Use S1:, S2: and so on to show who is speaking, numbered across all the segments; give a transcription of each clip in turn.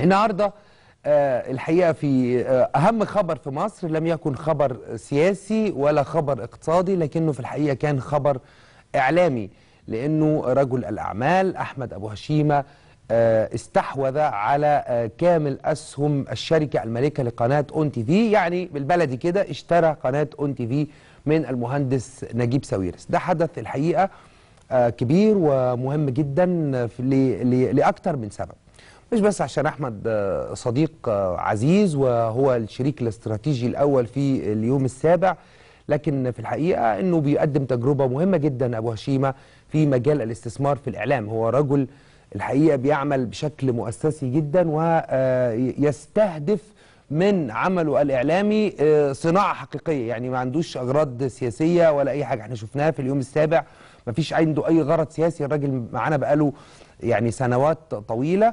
S1: النهارده آه، الحقيقه في آه، اهم خبر في مصر لم يكن خبر سياسي ولا خبر اقتصادي لكنه في الحقيقه كان خبر اعلامي لانه رجل الاعمال احمد ابو هشيمه آه، استحوذ على كامل اسهم الشركه المالكه لقناه اون تي في يعني بالبلدي كده اشترى قناه اون تي في من المهندس نجيب ساويرس ده حدث الحقيقه كبير ومهم جدا لاكثر من سبب مش بس عشان احمد آه، صديق آه، عزيز وهو الشريك الاستراتيجي الاول في اليوم السابع لكن في الحقيقه انه بيقدم تجربه مهمه جدا ابو هشيمه في مجال الاستثمار في الاعلام هو رجل الحقيقه بيعمل بشكل مؤسسي جدا ويستهدف آه، من عمله الاعلامي صناعه حقيقيه يعني ما عندوش اغراض سياسيه ولا اي حاجه احنا شفناها في اليوم السابع ما فيش عنده اي غرض سياسي الراجل معانا بقاله يعني سنوات طويلة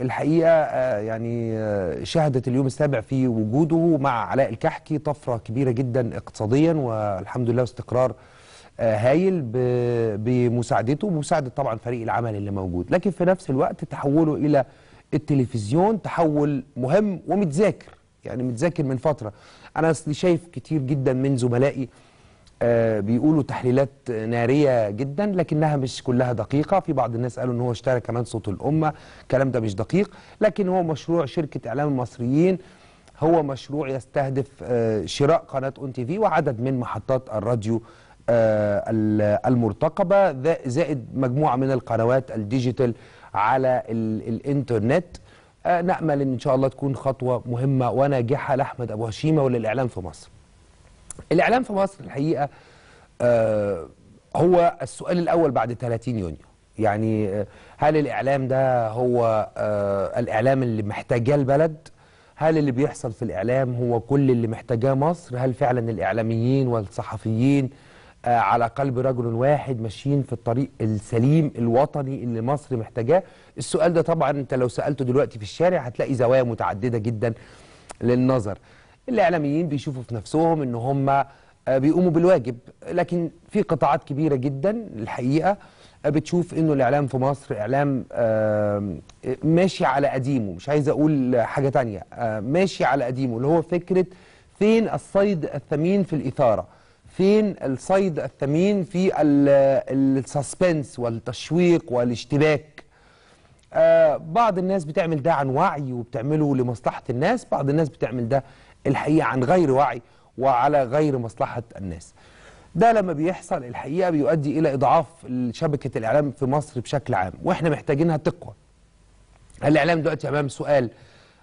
S1: الحقيقة آه، يعني آه، شهدت اليوم السابع في وجوده مع علاء الكحكي طفرة كبيرة جدا اقتصاديا والحمد لله استقرار آه، هايل بمساعدته ومساعدة طبعا فريق العمل اللي موجود لكن في نفس الوقت تحوله إلى التلفزيون تحول مهم ومتذاكر يعني متذاكر من فترة أنا شايف كتير جدا من زملائي آه، بيقولوا تحليلات ناريه جدا لكنها مش كلها دقيقه في بعض الناس قالوا ان هو اشترى كمان صوت الامه الكلام ده مش دقيق لكن هو مشروع شركه اعلام المصريين هو مشروع يستهدف آه، شراء قناه اون تي في وعدد من محطات الراديو آه، المرتقبه زائد مجموعه من القنوات الديجيتال على الانترنت نامل ان شاء الله تكون خطوه مهمه وناجحه لاحمد ابو هشيمه وللاعلام في مصر الإعلام في مصر الحقيقة آه، هو السؤال الأول بعد 30 يونيو يعني آه، هل الإعلام ده هو آه، الإعلام اللي محتاجاه البلد هل اللي بيحصل في الإعلام هو كل اللي محتاجاه مصر هل فعلا الإعلاميين والصحفيين على قلب رجل واحد ماشيين في الطريق السليم الوطني اللي مصر محتاجاه السؤال ده طبعا انت لو سألته دلوقتي في الشارع هتلاقي زوايا متعددة جدا للنظر الاعلاميين بيشوفوا في نفسهم ان هم آه، بيقوموا بالواجب لكن في قطاعات كبيره جدا الحقيقه آه، بتشوف انه الاعلام في مصر اعلام آه، ماشي على قديمه مش عايز اقول حاجه تانية ماشي على قديمه اللي هو فكره فين الصيد الثمين في الاثاره فين الصيد الثمين في السسبنس والتشويق والاشتباك بعض الناس بتعمل ده عن وعي وبتعمله لمصلحه الناس بعض الناس بتعمل ده الحقيقة عن غير وعي وعلى غير مصلحة الناس ده لما بيحصل الحقيقة بيؤدي إلى إضعاف شبكة الإعلام في مصر بشكل عام وإحنا محتاجينها تقوى الإعلام دلوقتي أمام سؤال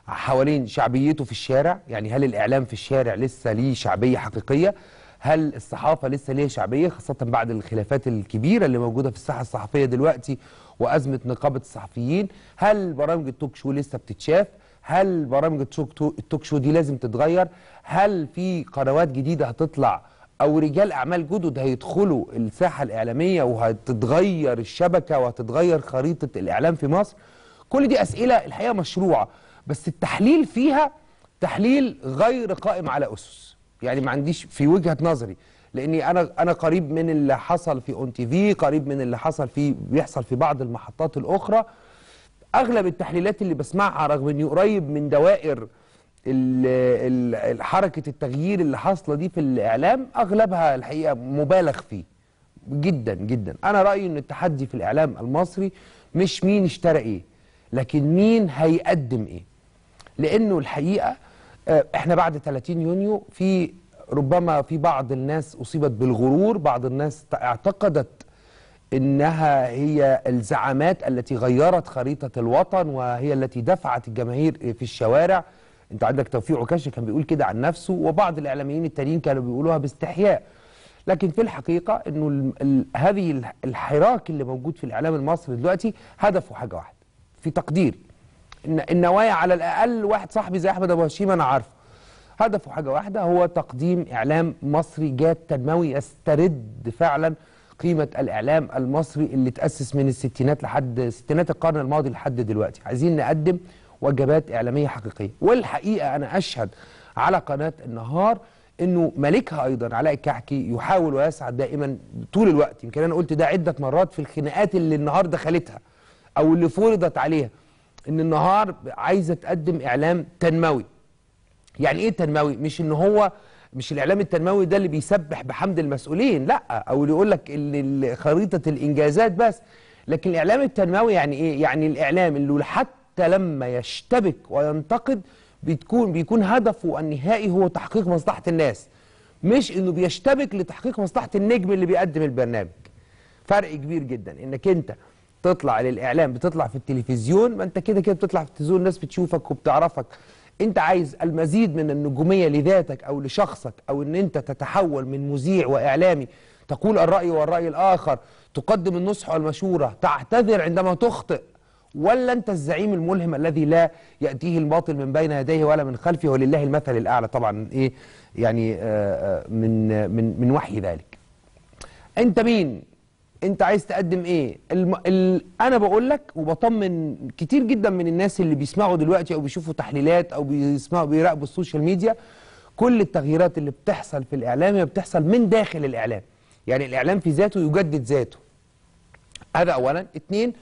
S1: حوالين شعبيته في الشارع يعني هل الإعلام في الشارع لسه ليه شعبية حقيقية هل الصحافة لسه ليها شعبية خاصة بعد الخلافات الكبيرة اللي موجودة في الساحة الصحفية دلوقتي وأزمة نقابة الصحفيين هل برامج التوك شو لسه بتتشاف هل برامج التوك تو التوك شو دي لازم تتغير هل في قنوات جديده هتطلع او رجال اعمال جدد هيدخلوا الساحه الاعلاميه وهتتغير الشبكه وهتتغير خريطه الاعلام في مصر كل دي اسئله الحقيقه مشروعه بس التحليل فيها تحليل غير قائم على اسس يعني ما عنديش في وجهه نظري لاني انا انا قريب من اللي حصل في اون تي في قريب من اللي حصل في بيحصل في بعض المحطات الاخرى اغلب التحليلات اللي بسمعها رغم اني قريب من دوائر حركه التغيير اللي حاصله دي في الاعلام اغلبها الحقيقه مبالغ فيه جدا جدا انا رايي ان التحدي في الاعلام المصري مش مين اشترى ايه لكن مين هيقدم ايه لانه الحقيقه آه، احنا بعد 30 يونيو في ربما في بعض الناس اصيبت بالغرور بعض الناس اعتقدت انها هي الزعامات التي غيرت خريطه الوطن وهي التي دفعت الجماهير في الشوارع انت عندك توفيق عكاشه كان بيقول كده عن نفسه وبعض الاعلاميين التانيين كانوا بيقولوها باستحياء لكن في الحقيقه انه هذه الحراك اللي موجود في الاعلام المصري دلوقتي هدفه حاجه واحده في تقديري ان النوايا على الاقل واحد صاحبي زي احمد ابو هشيم انا عارفه هدفه حاجه واحده هو تقديم اعلام مصري جاد تنموي يسترد فعلا قيمه الاعلام المصري اللي تاسس من الستينات لحد ستينات القرن الماضي لحد دلوقتي عايزين نقدم وجبات اعلاميه حقيقيه والحقيقه انا اشهد على قناه النهار انه مالكها ايضا علاء الكحكي يحاول ويسعى دائما طول الوقت يمكن انا قلت ده عده مرات في الخناقات اللي النهار دخلتها او اللي فرضت عليها ان النهار عايزه تقدم اعلام تنموي يعني ايه تنموي مش ان هو مش الاعلام التنموي ده اللي بيسبح بحمد المسؤولين لا او اللي يقول لك ان خريطه الانجازات بس لكن الاعلام التنموي يعني ايه يعني الاعلام اللي حتى لما يشتبك وينتقد بتكون بيكون هدفه النهائي هو تحقيق مصلحه الناس مش انه بيشتبك لتحقيق مصلحه النجم اللي بيقدم البرنامج فرق كبير جدا انك انت تطلع للاعلام بتطلع في التلفزيون ما انت كده كده بتطلع في التلفزيون الناس بتشوفك وبتعرفك انت عايز المزيد من النجوميه لذاتك او لشخصك او ان انت تتحول من مذيع واعلامي تقول الراي والراي الاخر تقدم النصح والمشوره تعتذر عندما تخطئ ولا انت الزعيم الملهم الذي لا ياتيه الباطل من بين يديه ولا من خلفه ولله المثل الاعلى طبعا ايه يعني آه، آه، من آه، من من وحي ذلك انت مين انت عايز تقدم ايه الم... ال... انا بقول لك وبطمن كتير جدا من الناس اللي بيسمعوا دلوقتي او بيشوفوا تحليلات او بيسمعوا بيراقبوا السوشيال ميديا كل التغييرات اللي بتحصل في الاعلام هي بتحصل من داخل الاعلام يعني الاعلام في ذاته يجدد ذاته هذا اولا اثنين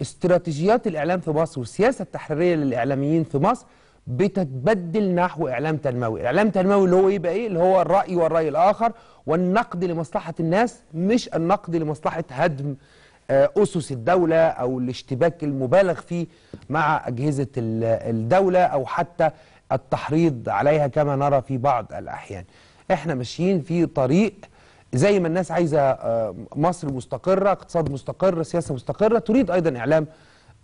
S1: استراتيجيات الاعلام في مصر والسياسه التحريريه للاعلاميين في مصر بتتبدل نحو اعلام تنموي اعلام تنموي اللي هو يبقى إيه, ايه اللي هو الراي والراي الاخر والنقد لمصلحه الناس مش النقد لمصلحه هدم آه، اسس الدوله او الاشتباك المبالغ فيه مع اجهزه الدوله او حتى التحريض عليها كما نرى في بعض الاحيان احنا ماشيين في طريق زي ما الناس عايزه آه، مصر مستقره اقتصاد مستقر سياسه مستقره تريد ايضا اعلام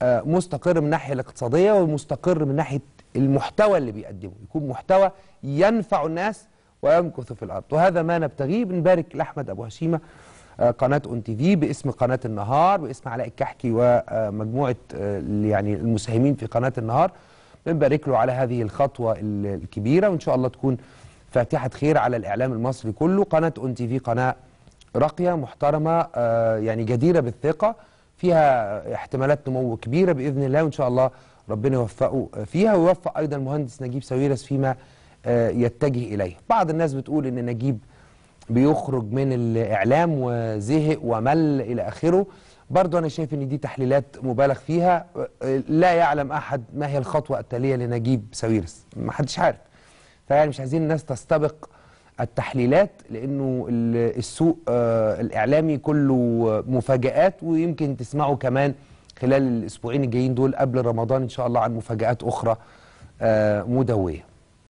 S1: آه، مستقر من الناحيه الاقتصاديه ومستقر من ناحيه المحتوى اللي بيقدمه يكون محتوى ينفع الناس ويمكث في الأرض وهذا ما نبتغيه بنبارك لأحمد أبو هشيمة آه، قناة اون تي في باسم قناة النهار باسم علاء الكحكي ومجموعة آه، آه، يعني المساهمين في قناة النهار بنبارك له على هذه الخطوة الكبيرة وإن شاء الله تكون فاتحة خير على الإعلام المصري كله قناة اون تي في قناة راقية محترمة يعني جديرة بالثقة فيها احتمالات نمو كبيرة بإذن الله وإن شاء الله ربنا يوفقه فيها ويوفق أيضا المهندس نجيب ساويرس فيما آه، يتجه إليه بعض الناس بتقول أن نجيب بيخرج من الإعلام وزهق ومل إلى آخره برضو أنا شايف أن دي تحليلات مبالغ فيها آه، لا يعلم أحد ما هي الخطوة التالية لنجيب ساويرس ما حدش عارف فيعني مش عايزين الناس تستبق التحليلات لأنه السوق آه، الإعلامي كله مفاجآت ويمكن تسمعوا كمان خلال الاسبوعين الجايين دول قبل رمضان ان شاء الله عن مفاجات اخرى آه، مدويه